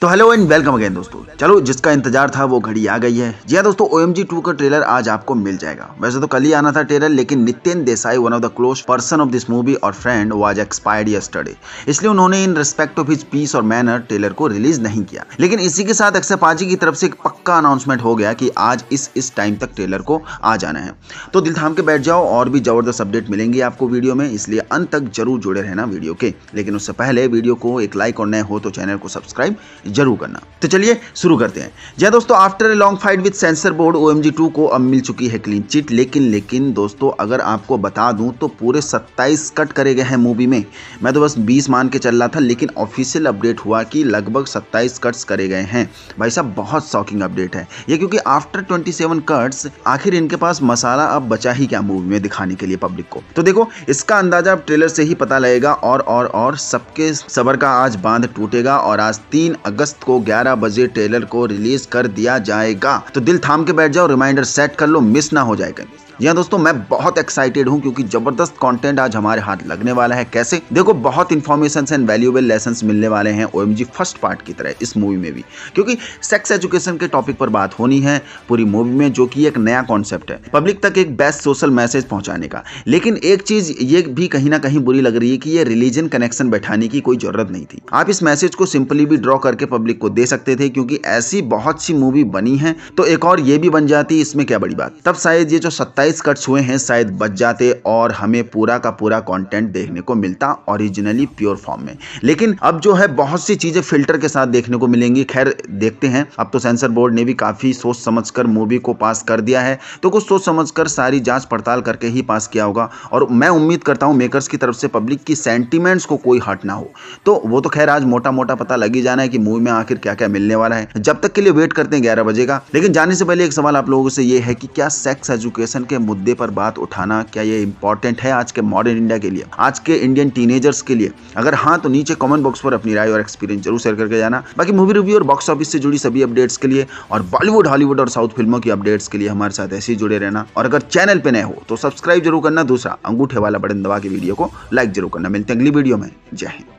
तो hello and welcome again दोस्तों चलो जिसका इंतजार था वो घड़ी आ गई है जी हाँ दोस्तों ओ एम का ट्रेलर आज आपको मिल जाएगा वैसे तो कल ही आना था ट्रेलर लेकिन Nitin Desai one of the close person of this movie और फ्रेंड वाज एक्सपायर्ड यस्टरडे इसलिए उन्होंने in respect of his peace और मैनर ट्रेलर को रिलीज नहीं किया लेकिन इसी के साथ अक्षय पाजी की तरफ से एक पक्का अनाउंसमेंट हो गया कि आज इस इस टाइम तक ट्रेलर को आ जाना है तो दिल थाम के बैठ जाओ और भी जबरदस्त अपडेट मिलेंगी आपको वीडियो में इसलिए अंत तक जरूर जुड़े रहना वीडियो के लेकिन उससे पहले वीडियो को एक लाइक और नए हो तो चैनल को सब्सक्राइब जरूर करना तो चलिए शुरू करते हैं जय दोस्तों after a long fight with censor board O M को अब मिल चुकी है क्लीन चिट लेकिन लेकिन दोस्तों अगर आपको बता दूं तो पूरे 27 कट करे गए हैं मूवी में मैं तो बस 20 मान के चल रहा था लेकिन ऑफिशियल अपडेट हुआ कि लगभग 27 कट्स करे गए हैं भाई साहब बहुत शॉकिंग अपडेट है ये क्योंकि आफ्टर 27 कट्स आखिर इनके पास मसाला अब बचा ही क्या मूवी में दिखाने के लिए पब्लिक को तो देखो इसका अंदाजा अब ट्रेलर से ही पता लगेगा और और और सबके सबर का आज बांध टूटेगा और आज तीन अगस्त अगस्त को 11 बजे ट्रेलर को रिलीज कर दिया जाएगा तो दिल थाम के बैठ जाओ रिमाइंडर सेट कर लो मिस ना हो जाएगा जी हाँ दोस्तों मैं बहुत एक्साइटेड हूँ क्योंकि जबरदस्त कंटेंट आज हमारे हाथ लगने वाला है कैसे देखो बहुत इन्फॉर्मेशन एंड वैल्यूएबल लेसन मिलने वाले हैं ओ फर्स्ट पार्ट की तरह इस मूवी में भी क्योंकि सेक्स एजुकेशन के टॉपिक पर बात होनी है पूरी मूवी में जो की एक नया कॉन्सेप्ट है पब्लिक तक एक बेस्ट सोशल मैसेज पहुंचाने का लेकिन एक चीज ये भी कहीं ना कहीं बुरी लग रही है कि ये रिलीजन कनेक्शन बैठाने की कोई जरूरत नहीं थी आप इस मैसेज को सिंपली भी ड्रॉ करके पब्लिक को दे सकते थे क्योंकि ऐसी बहुत सी मूवी बनी है तो एक और ये भी बन जाती इसमें क्या बड़ी बात तब शायद ये जो सत्ताईस साइज कट्स हुए हैं शायद बच जाते और हमें पूरा का पूरा कंटेंट देखने को मिलता ओरिजिनली प्योर फॉर्म में लेकिन अब जो है बहुत सी चीज़ें फिल्टर के साथ देखने को मिलेंगी खैर देखते हैं अब तो सेंसर बोर्ड ने भी काफ़ी सोच समझ मूवी को पास कर दिया है तो कुछ सोच समझ सारी जाँच पड़ताल करके ही पास किया होगा और मैं उम्मीद करता हूँ मेकर्स की तरफ से पब्लिक की सेंटिमेंट्स को कोई हट ना हो तो वो तो खैर आज मोटा मोटा पता लगी जाना है कि मूवी में आखिर क्या क्या मिलने वाला है जब तक के लिए वेट करते हैं ग्यारह बजे का लेकिन जाने से पहले एक सवाल आप लोगों से ये है कि क्या सेक्स एजुकेशन के मुद्दे पर बात उठाना क्या ये इंपॉर्टेंट है आज के मॉडर्न इंडिया के लिए आज के इंडियन टीनेजर्स के लिए अगर हाँ तो नीचे कमेंट बॉक्स पर अपनी राय और एक्सपीरियंस जरूर शेयर करके जाना बाकी मूवी रिव्यू और बॉक्स ऑफिस से जुड़ी सभी अपडेट्स के लिए और बॉलीवुड हॉलीवुड और साउथ फिल्मों की अपडेट्स के लिए हमारे साथ ऐसे ही जुड़े रहना और अगर चैनल पर नए हो तो सब्सक्राइब जरूर करना दूसरा अंगूठे वाला बटन दबा के वीडियो को लाइक जरूर करना मिलते हैं अगली वीडियो में जय हिंद